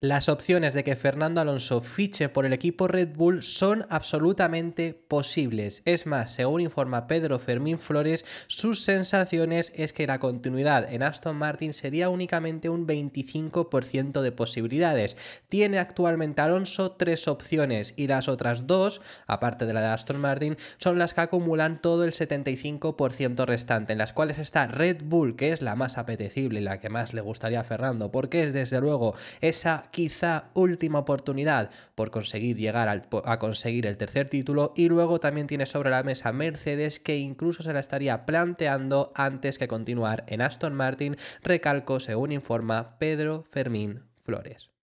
Las opciones de que Fernando Alonso fiche por el equipo Red Bull son absolutamente posibles. Es más, según informa Pedro Fermín Flores, sus sensaciones es que la continuidad en Aston Martin sería únicamente un 25% de posibilidades. Tiene actualmente Alonso tres opciones y las otras dos, aparte de la de Aston Martin, son las que acumulan todo el 75% restante, en las cuales está Red Bull, que es la más apetecible y la que más le gustaría a Fernando, porque es desde luego esa quizá última oportunidad por conseguir llegar a conseguir el tercer título y luego también tiene sobre la mesa Mercedes que incluso se la estaría planteando antes que continuar en Aston Martin, recalco según informa Pedro Fermín Flores.